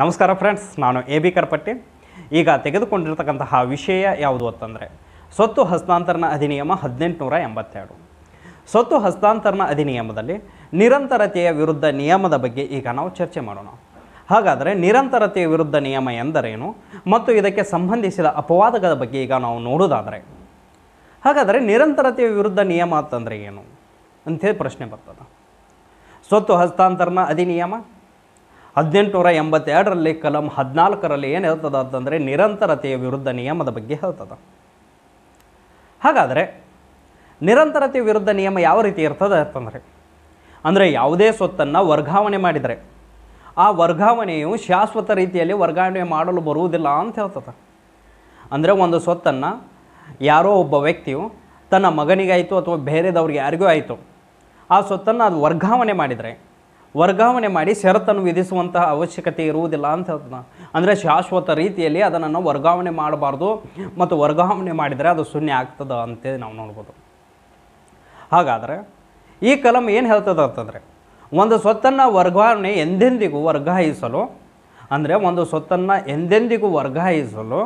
ನಮಸ್ಕಾರ ಫ್ರೆಂಡ್ಸ್ ನಾನು A B ಕರ್ಪಟ್ಟಿ ಈಗ ತೆಗೆದುಕೊಂಡಿರತಕ್ಕಂತಹ ವಿಷಯ ಯಾವುದು ಅಂತಂದರೆ ಸ್ವತ್ತು ಹಸ್ತಾಂತರಣ ಅಧಿನಿಯಮ ಹದಿನೆಂಟುನೂರ ಎಂಬತ್ತೆರಡು ಸ್ವತ್ತು ಹಸ್ತಾಂತರಣ ಅಧಿನಿಯಮದಲ್ಲಿ ನಿರಂತರತೆಯ ವಿರುದ್ಧ ನಿಯಮದ ಬಗ್ಗೆ ಈಗ ನಾವು ಚರ್ಚೆ ಮಾಡೋಣ ಹಾಗಾದರೆ ನಿರಂತರತೆಯ ವಿರುದ್ಧ ನಿಯಮ ಎಂದರೇನು ಮತ್ತು ಇದಕ್ಕೆ ಸಂಬಂಧಿಸಿದ ಅಪವಾದಗಳ ಬಗ್ಗೆ ಈಗ ನಾವು ನೋಡೋದಾದರೆ ಹಾಗಾದರೆ ನಿರಂತರತೆಯ ವಿರುದ್ಧ ನಿಯಮ ಅಂತಂದರೆ ಏನು ಅಂಥೇಳಿ ಪ್ರಶ್ನೆ ಬರ್ತದೆ ಸ್ವತ್ತು ಹಸ್ತಾಂತರಣ ಅಧಿನಿಯಮ ಹದಿನೆಂಟುನೂರ ಎಂಬತ್ತೆರಡರಲ್ಲಿ ಕಲಂ ಹದಿನಾಲ್ಕರಲ್ಲಿ ಏನು ಹೇಳ್ತದ ಅಂತಂದರೆ ನಿರಂತರತೆಯ ವಿರುದ್ಧ ನಿಯಮದ ಬಗ್ಗೆ ಹೇಳ್ತದೆ ಹಾಗಾದರೆ ನಿರಂತರತೆಯ ವಿರುದ್ಧ ನಿಯಮ ಯಾವ ರೀತಿ ಇರ್ತದೆ ಅಂತಂದರೆ ಅಂದರೆ ಯಾವುದೇ ಸ್ವತ್ತನ್ನು ವರ್ಗಾವಣೆ ಮಾಡಿದರೆ ಆ ವರ್ಗಾವಣೆಯು ಶಾಶ್ವತ ರೀತಿಯಲ್ಲಿ ವರ್ಗಾವಣೆ ಮಾಡಲು ಬರುವುದಿಲ್ಲ ಅಂತ ಹೇಳ್ತದೆ ಅಂದರೆ ಒಂದು ಸ್ವತ್ತನ್ನು ಯಾರೋ ಒಬ್ಬ ವ್ಯಕ್ತಿಯು ತನ್ನ ಮಗನಿಗಾಯಿತು ಅಥವಾ ಬೇರೆದವ್ರಿಗೆ ಯಾರಿಗೂ ಆಯಿತು ಆ ಸ್ವತ್ತನ್ನು ಅದು ವರ್ಗಾವಣೆ ಮಾಡಿದರೆ ವರ್ಗಾವಣೆ ಮಾಡಿ ಷರತ್ತನ್ನು ವಿಧಿಸುವಂತಹ ಅವಶ್ಯಕತೆ ಇರುವುದಿಲ್ಲ ಅಂತ ಹೇಳ್ತದೆ ಅಂದರೆ ಶಾಶ್ವತ ರೀತಿಯಲ್ಲಿ ಅದನ್ನು ವರ್ಗಾವಣೆ ಮಾಡಬಾರ್ದು ಮತ್ತು ವರ್ಗಾವಣೆ ಮಾಡಿದರೆ ಅದು ಶೂನ್ಯ ಆಗ್ತದೆ ಅಂತೇಳಿ ನಾವು ನೋಡ್ಬೋದು ಹಾಗಾದರೆ ಈ ಕಲಂ ಏನು ಹೇಳ್ತದೆ ಅಂತಂದರೆ ಒಂದು ಸ್ವತ್ತನ್ನು ವರ್ಗಾವಣೆ ಎಂದೆಂದಿಗೂ ವರ್ಗಾಯಿಸಲು ಅಂದರೆ ಒಂದು ಸ್ವತ್ತನ್ನು ಎಂದೆಂದಿಗೂ ವರ್ಗಾಯಿಸಲು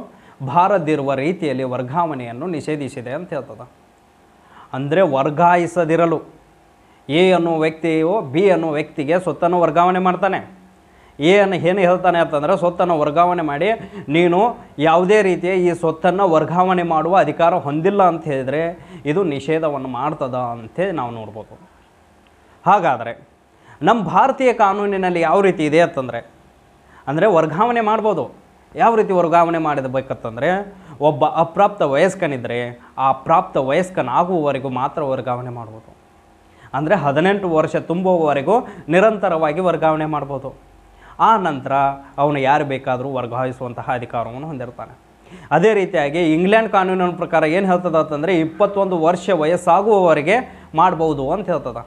ಬಾರದಿರುವ ರೀತಿಯಲ್ಲಿ ವರ್ಗಾವಣೆಯನ್ನು ನಿಷೇಧಿಸಿದೆ ಅಂತ ಹೇಳ್ತದೆ ಅಂದರೆ ವರ್ಗಾಯಿಸದಿರಲು ಎ ಅನ್ನೋ ವ್ಯಕ್ತಿಯು ಬಿ ಅನ್ನೋ ವ್ಯಕ್ತಿಗೆ ಸ್ವತ್ತನ್ನು ವರ್ಗಾವಣೆ ಮಾಡ್ತಾನೆ ಎ ಅನ್ನು ಏನು ಹೇಳ್ತಾನೆ ಅಂತಂದರೆ ಸ್ವತ್ತನ್ನು ವರ್ಗಾವಣೆ ಮಾಡಿ ನೀನು ಯಾವುದೇ ರೀತಿಯ ಈ ಸ್ವತ್ತನ್ನು ವರ್ಗಾವಣೆ ಮಾಡುವ ಅಧಿಕಾರ ಹೊಂದಿಲ್ಲ ಅಂತ ಹೇಳಿದರೆ ಇದು ನಿಷೇಧವನ್ನು ಮಾಡ್ತದ ಅಂತೇಳಿ ನಾವು ನೋಡ್ಬೋದು ಹಾಗಾದರೆ ನಮ್ಮ ಭಾರತೀಯ ಕಾನೂನಿನಲ್ಲಿ ಯಾವ ರೀತಿ ಇದೆ ಅಂತಂದರೆ ಅಂದರೆ ವರ್ಗಾವಣೆ ಮಾಡ್ಬೋದು ಯಾವ ರೀತಿ ವರ್ಗಾವಣೆ ಮಾಡಿದಬೇಕಂತಂದರೆ ಒಬ್ಬ ಅಪ್ರಾಪ್ತ ವಯಸ್ಕನಿದ್ದರೆ ಆ ಪ್ರಾಪ್ತ ವಯಸ್ಕನಾಗುವವರೆಗೂ ಮಾತ್ರ ವರ್ಗಾವಣೆ ಮಾಡ್ಬೋದು ಅಂದರೆ ಹದಿನೆಂಟು ವರ್ಷ ತುಂಬುವವರೆಗೂ ನಿರಂತರವಾಗಿ ವರ್ಗಾವಣೆ ಮಾಡ್ಬೋದು ಆ ನಂತರ ಅವನು ಯಾರು ಬೇಕಾದರೂ ವರ್ಗಾಯಿಸುವಂತಹ ಅಧಿಕಾರವನ್ನು ಹೊಂದಿರ್ತಾನೆ ಅದೇ ರೀತಿಯಾಗಿ ಇಂಗ್ಲೆಂಡ್ ಕಾನೂನಿನ ಪ್ರಕಾರ ಏನು ಹೇಳ್ತದ ಅಂತಂದರೆ ಇಪ್ಪತ್ತೊಂದು ವರ್ಷ ವಯಸ್ಸಾಗುವವರೆಗೆ ಮಾಡ್ಬೋದು ಅಂತ ಹೇಳ್ತದ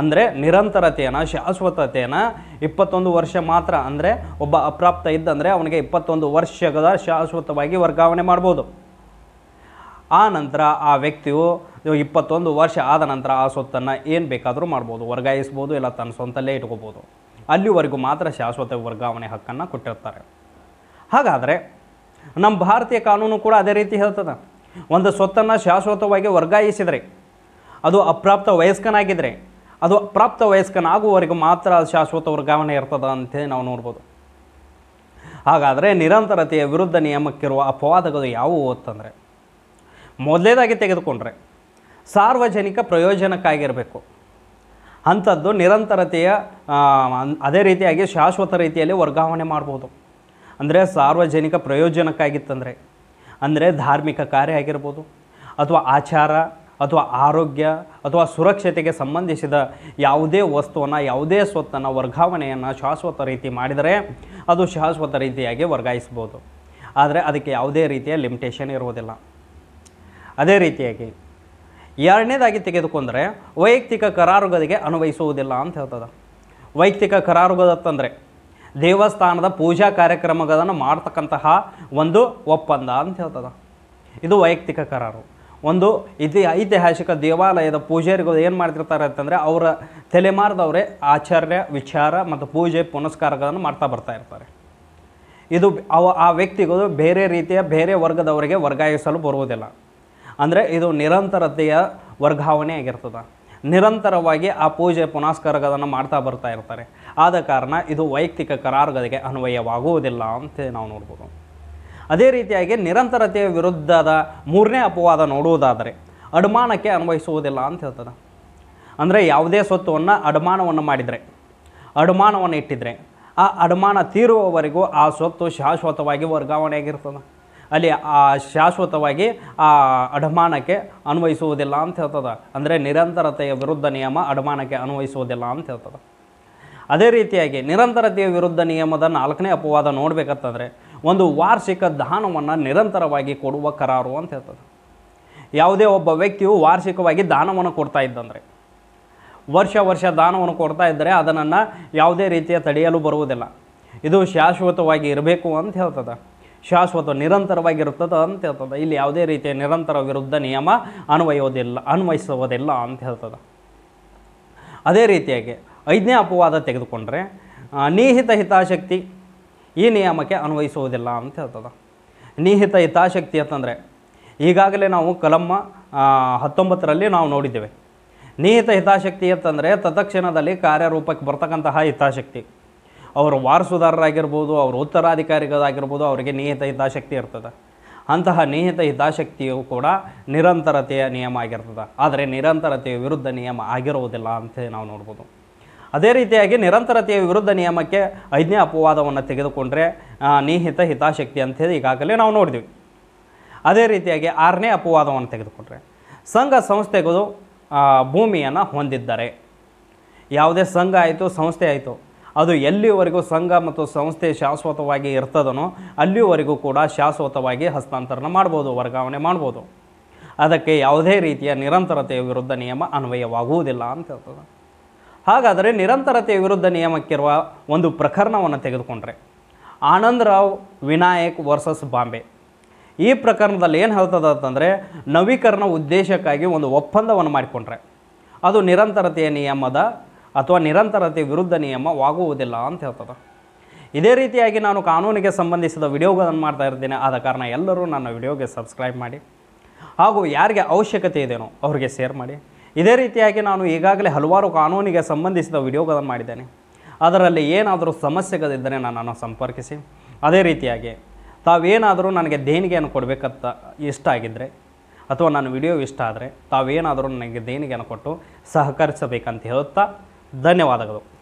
ಅಂದರೆ ನಿರಂತರತೆಯನ್ನು ಶಾಶ್ವತತೆಯನ್ನು ಇಪ್ಪತ್ತೊಂದು ವರ್ಷ ಮಾತ್ರ ಅಂದರೆ ಒಬ್ಬ ಅಪ್ರಾಪ್ತ ಇದ್ದಂದರೆ ಅವನಿಗೆ ಇಪ್ಪತ್ತೊಂದು ವರ್ಷದ ಶಾಶ್ವತವಾಗಿ ವರ್ಗಾವಣೆ ಮಾಡ್ಬೋದು ಆ ನಂತರ ಆ ವ್ಯಕ್ತಿಯು ಇಪ್ಪತ್ತೊಂದು ವರ್ಷ ಆದ ನಂತರ ಆ ಸೊತ್ತನ್ನು ಏನು ಬೇಕಾದರೂ ಮಾಡ್ಬೋದು ವರ್ಗಾಯಿಸ್ಬೋದು ಇಲ್ಲ ತನ್ನ ಸ್ವಂತಲ್ಲೇ ಇಟ್ಕೋಬೋದು ಅಲ್ಲಿವರೆಗೂ ಮಾತ್ರ ಶಾಶ್ವತ ವರ್ಗಾವಣೆ ಹಕ್ಕನ್ನು ಕೊಟ್ಟಿರ್ತಾರೆ ಹಾಗಾದರೆ ನಮ್ಮ ಭಾರತೀಯ ಕಾನೂನು ಕೂಡ ಅದೇ ರೀತಿ ಹೇಳ್ತದೆ ಒಂದು ಸ್ವತ್ತನ್ನು ಶಾಶ್ವತವಾಗಿ ವರ್ಗಾಯಿಸಿದರೆ ಅದು ಅಪ್ರಾಪ್ತ ವಯಸ್ಕನಾಗಿದ್ದರೆ ಅದು ಅಪ್ರಾಪ್ತ ವಯಸ್ಕನಾಗುವವರೆಗೂ ಮಾತ್ರ ಶಾಶ್ವತ ವರ್ಗಾವಣೆ ಇರ್ತದ ಅಂತ ನಾವು ನೋಡ್ಬೋದು ಹಾಗಾದರೆ ನಿರಂತರತೆಯ ವಿರುದ್ಧ ನಿಯಮಕ್ಕಿರುವ ಅಪವಾದಗಳು ಯಾವುವು ಅಂತಂದರೆ ಮೊದಲೇದಾಗಿ ತೆಗೆದುಕೊಂಡ್ರೆ ಸಾರ್ವಜನಿಕ ಪ್ರಯೋಜನಕ್ಕಾಗಿರಬೇಕು ಅಂಥದ್ದು ನಿರಂತರತೆಯ ಅದೇ ರೀತಿಯಾಗಿ ಶಾಶ್ವತ ರೀತಿಯಲ್ಲಿ ವರ್ಗಾವಣೆ ಮಾಡ್ಬೋದು ಅಂದರೆ ಸಾರ್ವಜನಿಕ ಪ್ರಯೋಜನಕ್ಕಾಗಿತ್ತಂದರೆ ಅಂದರೆ ಧಾರ್ಮಿಕ ಕಾರ್ಯ ಆಗಿರ್ಬೋದು ಅಥವಾ ಆಚಾರ ಅಥವಾ ಆರೋಗ್ಯ ಅಥವಾ ಸುರಕ್ಷತೆಗೆ ಸಂಬಂಧಿಸಿದ ಯಾವುದೇ ವಸ್ತುವನ್ನು ಯಾವುದೇ ಸ್ವತ್ತನ್ನು ವರ್ಗಾವಣೆಯನ್ನು ಶಾಶ್ವತ ರೀತಿ ಮಾಡಿದರೆ ಅದು ಶಾಶ್ವತ ರೀತಿಯಾಗಿ ವರ್ಗಾಯಿಸ್ಬೋದು ಆದರೆ ಅದಕ್ಕೆ ಯಾವುದೇ ರೀತಿಯ ಲಿಮಿಟೇಷನ್ ಇರುವುದಿಲ್ಲ ಅದೇ ರೀತಿಯಾಗಿ ಎರಡನೇದಾಗಿ ತೆಗೆದುಕೊಂಡರೆ ವೈಯಕ್ತಿಕ ಕರಾರುಗದಿಗೆ ಅನ್ವಯಿಸುವುದಿಲ್ಲ ಅಂತ ಹೇಳ್ತದೆ ವೈಯಕ್ತಿಕ ಕರಾರುಗದತ್ತಂದರೆ ದೇವಸ್ಥಾನದ ಪೂಜಾ ಕಾರ್ಯಕ್ರಮಗಳನ್ನು ಮಾಡ್ತಕ್ಕಂತಹ ಒಂದು ಒಪ್ಪಂದ ಅಂತ ಹೇಳ್ತದೆ ಇದು ವೈಯಕ್ತಿಕ ಕರಾರು ಒಂದು ಇತಿ ಐತಿಹಾಸಿಕ ದೇವಾಲಯದ ಪೂಜಾರಿಗಳು ಏನು ಮಾಡ್ತಿರ್ತಾರೆ ಅಂತಂದರೆ ಅವರ ತಲೆಮಾರದವರೇ ಆಚಾರ್ಯ ವಿಚಾರ ಮತ್ತು ಪೂಜೆ ಪುನಸ್ಕಾರಗಳನ್ನು ಮಾಡ್ತಾ ಬರ್ತಾ ಇರ್ತಾರೆ ಇದು ಅವ ಆ ವ್ಯಕ್ತಿಗಳು ಬೇರೆ ರೀತಿಯ ಬೇರೆ ವರ್ಗದವರಿಗೆ ವರ್ಗಾಯಿಸಲು ಬರುವುದಿಲ್ಲ ಅಂದರೆ ಇದು ನಿರಂತರತೆಯ ವರ್ಗಾವಣೆ ಆಗಿರ್ತದೆ ನಿರಂತರವಾಗಿ ಆ ಪೂಜೆ ಪುನಸ್ಕಾರಗಳನ್ನು ಮಾಡ್ತಾ ಬರ್ತಾ ಇರ್ತಾರೆ ಆದ ಕಾರಣ ಇದು ವೈಯಕ್ತಿಕ ಕರಾರುಗಳಿಗೆ ಅನ್ವಯವಾಗುವುದಿಲ್ಲ ಅಂತ ನಾವು ನೋಡ್ಬೋದು ಅದೇ ರೀತಿಯಾಗಿ ನಿರಂತರತೆಯ ವಿರುದ್ಧದ ಮೂರನೇ ಅಪವಾದ ನೋಡುವುದಾದರೆ ಅಡಮಾನಕ್ಕೆ ಅನ್ವಯಿಸುವುದಿಲ್ಲ ಅಂತ ಹೇಳ್ತದೆ ಅಂದರೆ ಯಾವುದೇ ಸ್ವತ್ತುವನ್ನು ಅಡಮಾನವನ್ನು ಮಾಡಿದರೆ ಅಡಮಾನವನ್ನು ಇಟ್ಟಿದರೆ ಆ ಅಡಮಾನ ತೀರುವವರೆಗೂ ಆ ಸ್ವತ್ತು ಶಾಶ್ವತವಾಗಿ ವರ್ಗಾವಣೆಯಾಗಿರ್ತದೆ ಅಲ್ಲಿ ಆ ಶಾಶ್ವತವಾಗಿ ಆ ಅಡಮಾನಕ್ಕೆ ಅನ್ವಯಿಸುವುದಿಲ್ಲ ಅಂತ ಹೇಳ್ತದೆ ಅಂದರೆ ನಿರಂತರತೆಯ ವಿರುದ್ಧ ನಿಯಮ ಅಡಮಾನಕ್ಕೆ ಅನ್ವಯಿಸುವುದಿಲ್ಲ ಅಂತ ಹೇಳ್ತದೆ ಅದೇ ರೀತಿಯಾಗಿ ನಿರಂತರತೆಯ ವಿರುದ್ಧ ನಿಯಮದ ನಾಲ್ಕನೇ ಅಪವಾದ ನೋಡಬೇಕಂತಂದರೆ ಒಂದು ವಾರ್ಷಿಕ ದಾನವನ್ನು ನಿರಂತರವಾಗಿ ಕೊಡುವ ಕರಾರು ಅಂತ ಹೇಳ್ತದೆ ಯಾವುದೇ ಒಬ್ಬ ವ್ಯಕ್ತಿಯು ವಾರ್ಷಿಕವಾಗಿ ದಾನವನ್ನು ಕೊಡ್ತಾ ಇದ್ದಂದರೆ ವರ್ಷ ವರ್ಷ ದಾನವನ್ನು ಕೊಡ್ತಾ ಇದ್ದರೆ ಅದನ್ನು ಯಾವುದೇ ರೀತಿಯ ತಡೆಯಲು ಬರುವುದಿಲ್ಲ ಇದು ಶಾಶ್ವತವಾಗಿ ಇರಬೇಕು ಅಂತ ಹೇಳ್ತದೆ ಶಾಶ್ವತ ನಿರಂತರವಾಗಿರುತ್ತದೆ ಅಂತ ಹೇಳ್ತದೆ ಇಲ್ಲಿ ಯಾವುದೇ ರೀತಿಯ ನಿರಂತರ ವಿರುದ್ಧ ನಿಯಮ ಅನ್ವಯೋದಿಲ್ಲ ಅನ್ವಯಿಸುವುದಿಲ್ಲ ಅಂತ ಹೇಳ್ತದೆ ಅದೇ ರೀತಿಯಾಗಿ ಐದನೇ ಅಪವಾದ ತೆಗೆದುಕೊಂಡ್ರೆ ನಿಹಿತ ಹಿತಾಸಕ್ತಿ ಈ ನಿಯಮಕ್ಕೆ ಅನ್ವಯಿಸುವುದಿಲ್ಲ ಅಂತ ಹೇಳ್ತದೆ ನಿಹಿತ ಹಿತಾಸಕ್ತಿ ಅಂತಂದರೆ ಈಗಾಗಲೇ ನಾವು ಕಲಮ್ಮ ಹತ್ತೊಂಬತ್ತರಲ್ಲಿ ನಾವು ನೋಡಿದ್ದೇವೆ ನಿಹಿತ ಹಿತಾಸಕ್ತಿ ಅಂತಂದರೆ ತತ್ಕ್ಷಣದಲ್ಲಿ ಕಾರ್ಯರೂಪಕ್ಕೆ ಬರ್ತಕ್ಕಂತಹ ಹಿತಾಸಕ್ತಿ ಅವರ ವಾರಸುದಾರರಾಗಿರ್ಬೋದು ಅವರ ಉತ್ತರಾಧಿಕಾರಿಗಳಾಗಿರ್ಬೋದು ಅವರಿಗೆ ನಿಹಿತ ಹಿತಾಸಕ್ತಿ ಇರ್ತದೆ ಅಂತಹ ನಿಹಿತ ಹಿತಾಸಕ್ತಿಯು ಕೂಡ ನಿರಂತರತೆಯ ನಿಯಮ ಆಗಿರ್ತದೆ ಆದರೆ ನಿರಂತರತೆಯ ವಿರುದ್ಧ ನಿಯಮ ಆಗಿರುವುದಿಲ್ಲ ಅಂತ ನಾವು ನೋಡ್ಬೋದು ಅದೇ ರೀತಿಯಾಗಿ ನಿರಂತರತೆಯ ವಿರುದ್ಧ ನಿಯಮಕ್ಕೆ ಐದನೇ ಅಪವಾದವನ್ನು ತೆಗೆದುಕೊಂಡ್ರೆ ನಿಹಿತ ಹಿತಾಸಕ್ತಿ ಅಂತೇಳಿ ಈಗಾಗಲೇ ನಾವು ನೋಡಿದ್ವಿ ಅದೇ ರೀತಿಯಾಗಿ ಆರನೇ ಅಪವಾದವನ್ನು ತೆಗೆದುಕೊಂಡ್ರೆ ಸಂಘ ಸಂಸ್ಥೆಗಳು ಭೂಮಿಯನ್ನು ಹೊಂದಿದ್ದಾರೆ ಯಾವುದೇ ಸಂಘ ಆಯಿತು ಸಂಸ್ಥೆ ಆಯಿತು ಅದು ಎಲ್ಲಿಯವರೆಗೂ ಸಂಘ ಮತ್ತು ಸಂಸ್ಥೆ ಶಾಶ್ವತವಾಗಿ ಇರ್ತದನೋ ಅಲ್ಲಿಯವರೆಗೂ ಕೂಡ ಶಾಶ್ವತವಾಗಿ ಹಸ್ತಾಂತರಣ ಮಾಡ್ಬೋದು ವರ್ಗಾವಣೆ ಮಾಡ್ಬೋದು ಅದಕ್ಕೆ ಯಾವುದೇ ರೀತಿಯ ನಿರಂತರತೆಯ ವಿರುದ್ಧ ನಿಯಮ ಅನ್ವಯವಾಗುವುದಿಲ್ಲ ಅಂತ ಹೇಳ್ತದೆ ಹಾಗಾದರೆ ನಿರಂತರತೆಯ ವಿರುದ್ಧ ನಿಯಮಕ್ಕಿರುವ ಒಂದು ಪ್ರಕರಣವನ್ನು ತೆಗೆದುಕೊಂಡ್ರೆ ಆನಂದರಾವ್ ವಿನಾಯಕ್ ವರ್ಸಸ್ ಬಾಂಬೆ ಈ ಪ್ರಕರಣದಲ್ಲಿ ಏನು ಹೇಳ್ತದೆ ಅಂತಂದರೆ ನವೀಕರಣ ಉದ್ದೇಶಕ್ಕಾಗಿ ಒಂದು ಒಪ್ಪಂದವನ್ನು ಮಾಡಿಕೊಂಡ್ರೆ ಅದು ನಿರಂತರತೆಯ ನಿಯಮದ ಅಥವಾ ನಿರಂತರತೆ ವಿರುದ್ಧ ನಿಯಮವಾಗುವುದಿಲ್ಲ ಅಂತ ಹೇಳ್ತದೆ ಇದೇ ರೀತಿಯಾಗಿ ನಾನು ಕಾನೂನಿಗೆ ಸಂಬಂಧಿಸಿದ ವಿಡಿಯೋಗಳನ್ನು ಮಾಡ್ತಾ ಇರ್ತೇನೆ ಆದ ಕಾರಣ ಎಲ್ಲರೂ ನನ್ನ ವಿಡಿಯೋಗೆ ಸಬ್ಸ್ಕ್ರೈಬ್ ಮಾಡಿ ಹಾಗೂ ಯಾರಿಗೆ ಅವಶ್ಯಕತೆ ಇದೆಯೋ ಅವರಿಗೆ ಶೇರ್ ಮಾಡಿ ಇದೇ ರೀತಿಯಾಗಿ ನಾನು ಈಗಾಗಲೇ ಹಲವಾರು ಕಾನೂನಿಗೆ ಸಂಬಂಧಿಸಿದ ವಿಡಿಯೋಗಳನ್ನು ಮಾಡಿದ್ದೇನೆ ಅದರಲ್ಲಿ ಏನಾದರೂ ಸಮಸ್ಯೆಗಳಿದ್ದರೆ ನನ್ನನ್ನು ಸಂಪರ್ಕಿಸಿ ಅದೇ ರೀತಿಯಾಗಿ ತಾವೇನಾದರೂ ನನಗೆ ದೇಣಿಗೆಯನ್ನು ಕೊಡಬೇಕಂತ ಇಷ್ಟ ಆಗಿದ್ದರೆ ಅಥವಾ ನನ್ನ ವಿಡಿಯೋ ಇಷ್ಟ ಆದರೆ ತಾವೇನಾದರೂ ನನಗೆ ದೇಣಿಗೆಯನ್ನು ಕೊಟ್ಟು ಸಹಕರಿಸಬೇಕಂತ ಹೇಳುತ್ತಾ धन्यवाद